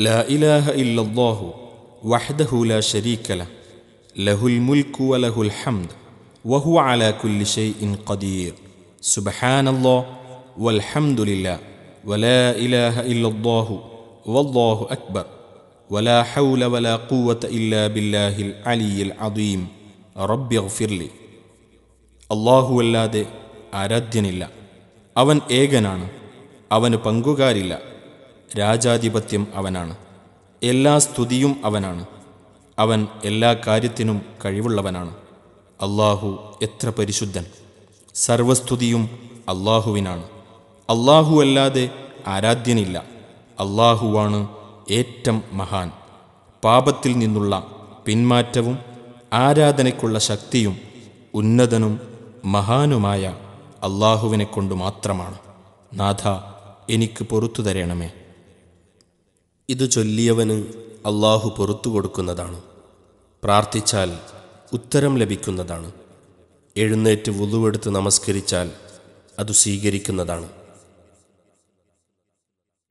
لا اله الا الله وحده لا شريك له له الملك وله الحمد وهو على كل شيء قدير سبحان الله والحمد لله ولا اله الا الله والله اكبر ولا حول ولا قوه الا بالله العلي العظيم رب اغفر لي الله അല്ലാഹുവല്ലാതെ ആരാധ്യനില്ല അവൻ ഏകനാണ് അവന് പങ്കുകാരില്ല രാജാധിപത്യം അവനാണ് എല്ലാ സ്തുതിയും അവനാണ് അവൻ എല്ലാ കാര്യത്തിനും കഴിവുള്ളവനാണ് അള്ളാഹു എത്ര പരിശുദ്ധൻ സർവസ്തുതിയും അള്ളാഹുവിനാണ് അള്ളാഹു അല്ലാതെ ആരാധ്യനില്ല അള്ളാഹുവാണ് ഏറ്റം മഹാൻ പാപത്തിൽ നിന്നുള്ള പിന്മാറ്റവും ആരാധനയ്ക്കുള്ള ശക്തിയും ഉന്നതനും മഹാനുമായ അള്ളാഹുവിനെ കൊണ്ടു മാത്രമാണ് നാഥ എനിക്ക് പൊറത്തു തരണമേ ഇത് ചൊല്ലിയവന് അള്ളാഹു പുറത്തു കൊടുക്കുന്നതാണ് പ്രാർത്ഥിച്ചാൽ ഉത്തരം ലഭിക്കുന്നതാണ് എഴുന്നേറ്റ് വുതുവെടുത്ത് നമസ്കരിച്ചാൽ അത് സ്വീകരിക്കുന്നതാണ്